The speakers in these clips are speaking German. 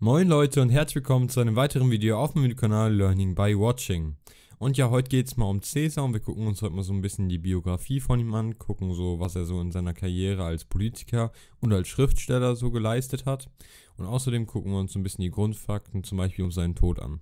Moin Leute und herzlich willkommen zu einem weiteren Video auf meinem Kanal Learning by Watching. Und ja, heute geht es mal um Cäsar und wir gucken uns heute mal so ein bisschen die Biografie von ihm an, gucken so, was er so in seiner Karriere als Politiker und als Schriftsteller so geleistet hat. Und außerdem gucken wir uns so ein bisschen die Grundfakten, zum Beispiel um seinen Tod an.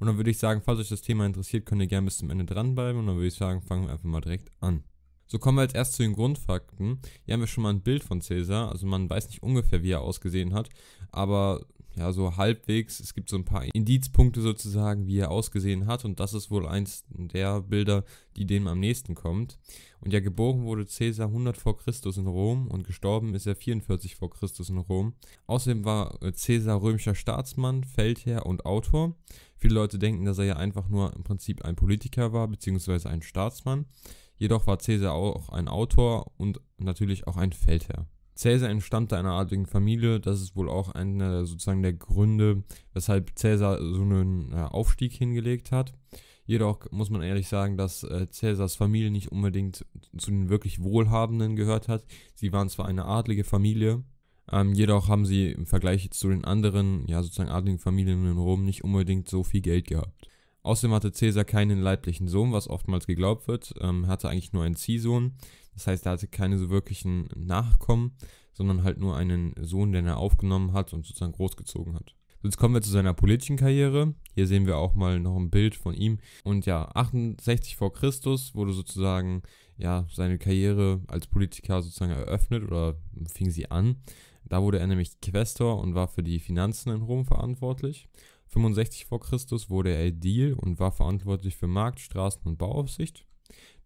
Und dann würde ich sagen, falls euch das Thema interessiert, könnt ihr gerne bis zum Ende dranbleiben und dann würde ich sagen, fangen wir einfach mal direkt an. So kommen wir als erst zu den Grundfakten. Hier haben wir schon mal ein Bild von Cäsar, also man weiß nicht ungefähr, wie er ausgesehen hat, aber ja, so halbwegs. Es gibt so ein paar Indizpunkte sozusagen, wie er ausgesehen hat. Und das ist wohl eins der Bilder, die dem am nächsten kommt. Und ja, geboren wurde Caesar 100 vor Christus in Rom und gestorben ist er 44 vor Christus in Rom. Außerdem war äh, Caesar römischer Staatsmann, Feldherr und Autor. Viele Leute denken, dass er ja einfach nur im Prinzip ein Politiker war, beziehungsweise ein Staatsmann. Jedoch war Caesar auch ein Autor und natürlich auch ein Feldherr. Cäsar entstammte einer adligen Familie. Das ist wohl auch einer sozusagen der Gründe, weshalb Cäsar so einen Aufstieg hingelegt hat. Jedoch muss man ehrlich sagen, dass äh, Cäsars Familie nicht unbedingt zu den wirklich Wohlhabenden gehört hat. Sie waren zwar eine adlige Familie, ähm, jedoch haben sie im Vergleich zu den anderen, ja sozusagen adligen Familien in Rom nicht unbedingt so viel Geld gehabt. Außerdem hatte Caesar keinen leiblichen Sohn, was oftmals geglaubt wird. Ähm, hatte eigentlich nur einen Ziehsohn. Das heißt, er hatte keine so wirklichen Nachkommen, sondern halt nur einen Sohn, den er aufgenommen hat und sozusagen großgezogen hat. Jetzt kommen wir zu seiner politischen Karriere. Hier sehen wir auch mal noch ein Bild von ihm. Und ja, 68 vor Christus wurde sozusagen ja seine Karriere als Politiker sozusagen eröffnet oder fing sie an. Da wurde er nämlich Quästor und war für die Finanzen in Rom verantwortlich. 65 v. Chr. wurde er Edil und war verantwortlich für Markt, Straßen und Bauaufsicht.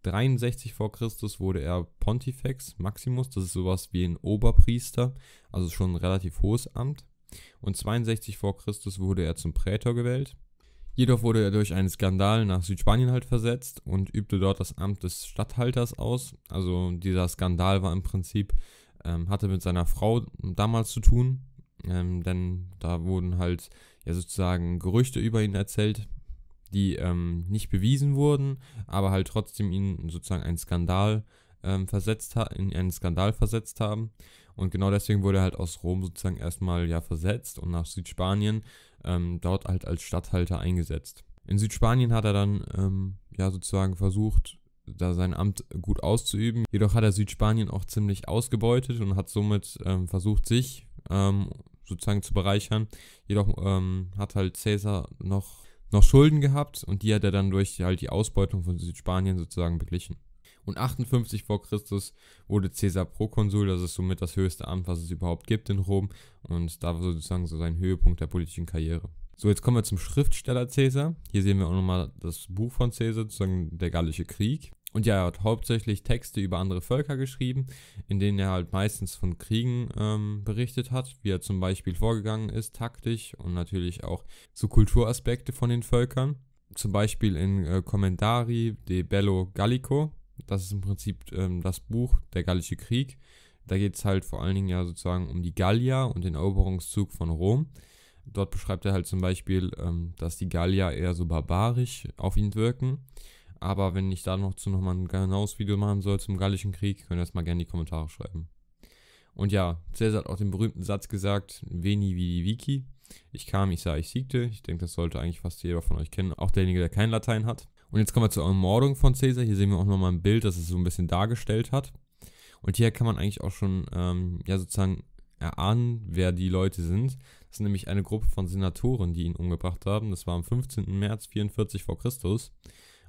63 v. Chr. wurde er Pontifex Maximus, das ist sowas wie ein Oberpriester, also schon ein relativ hohes Amt. Und 62 v. Chr. wurde er zum Prätor gewählt. Jedoch wurde er durch einen Skandal nach Südspanien halt versetzt und übte dort das Amt des Statthalters aus. Also dieser Skandal war im Prinzip, ähm, hatte mit seiner Frau damals zu tun, ähm, denn da wurden halt ja sozusagen Gerüchte über ihn erzählt, die ähm, nicht bewiesen wurden, aber halt trotzdem ihn sozusagen einen Skandal ähm, versetzt in einen Skandal versetzt haben. Und genau deswegen wurde er halt aus Rom sozusagen erstmal ja versetzt und nach Südspanien ähm, dort halt als Statthalter eingesetzt. In Südspanien hat er dann ähm, ja sozusagen versucht, da sein Amt gut auszuüben. Jedoch hat er Südspanien auch ziemlich ausgebeutet und hat somit ähm, versucht, sich ähm, sozusagen zu bereichern. Jedoch ähm, hat halt Caesar noch, noch Schulden gehabt und die hat er dann durch halt die Ausbeutung von Südspanien sozusagen beglichen. Und 58 vor Christus wurde Caesar Prokonsul, das ist somit das höchste Amt, was es überhaupt gibt in Rom und da war sozusagen so sein Höhepunkt der politischen Karriere. So, jetzt kommen wir zum Schriftsteller Caesar. Hier sehen wir auch nochmal das Buch von Caesar, sozusagen der Gallische Krieg. Und ja, er hat hauptsächlich Texte über andere Völker geschrieben, in denen er halt meistens von Kriegen ähm, berichtet hat, wie er zum Beispiel vorgegangen ist, taktisch und natürlich auch so Kulturaspekte von den Völkern. Zum Beispiel in äh, Commentari de Bello Gallico, das ist im Prinzip ähm, das Buch Der Gallische Krieg. Da geht es halt vor allen Dingen ja sozusagen um die Gallier und den Eroberungszug von Rom. Dort beschreibt er halt zum Beispiel, ähm, dass die Gallier eher so barbarisch auf ihn wirken aber wenn ich da noch zu nochmal ein genaues Video machen soll zum Gallischen Krieg, könnt ihr das mal gerne in die Kommentare schreiben. Und ja, Cäsar hat auch den berühmten Satz gesagt, veni vidi vici. Ich kam, ich sah, ich siegte. Ich denke, das sollte eigentlich fast jeder von euch kennen, auch derjenige, der kein Latein hat. Und jetzt kommen wir zur Ermordung von Cäsar. Hier sehen wir auch nochmal ein Bild, das es so ein bisschen dargestellt hat. Und hier kann man eigentlich auch schon, ähm, ja, sozusagen erahnen, wer die Leute sind. Das ist nämlich eine Gruppe von Senatoren, die ihn umgebracht haben. Das war am 15. März 44 v. Chr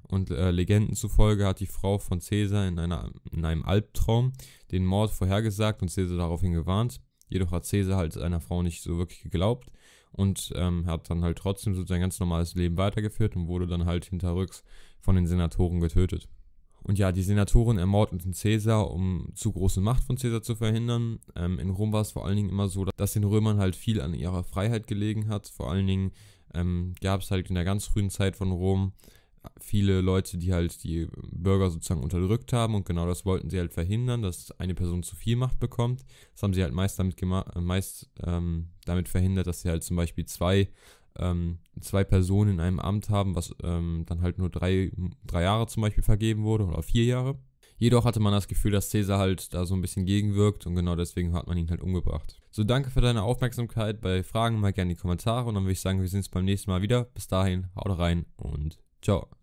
und äh, Legenden zufolge hat die Frau von Caesar in, einer, in einem Albtraum den Mord vorhergesagt und Caesar daraufhin gewarnt. Jedoch hat Caesar halt seiner Frau nicht so wirklich geglaubt und ähm, hat dann halt trotzdem so sein ganz normales Leben weitergeführt und wurde dann halt hinterrücks von den Senatoren getötet. Und ja, die Senatoren ermordeten Caesar, um zu große Macht von Caesar zu verhindern. Ähm, in Rom war es vor allen Dingen immer so, dass den Römern halt viel an ihrer Freiheit gelegen hat. Vor allen Dingen ähm, gab es halt in der ganz frühen Zeit von Rom viele Leute, die halt die Bürger sozusagen unterdrückt haben und genau das wollten sie halt verhindern, dass eine Person zu viel Macht bekommt. Das haben sie halt meist damit, äh, meist, ähm, damit verhindert, dass sie halt zum Beispiel zwei, ähm, zwei Personen in einem Amt haben, was ähm, dann halt nur drei, drei Jahre zum Beispiel vergeben wurde oder vier Jahre. Jedoch hatte man das Gefühl, dass Caesar halt da so ein bisschen gegenwirkt und genau deswegen hat man ihn halt umgebracht. So, danke für deine Aufmerksamkeit. Bei Fragen mal gerne in die Kommentare und dann würde ich sagen, wir sehen uns beim nächsten Mal wieder. Bis dahin, haut rein und ciao.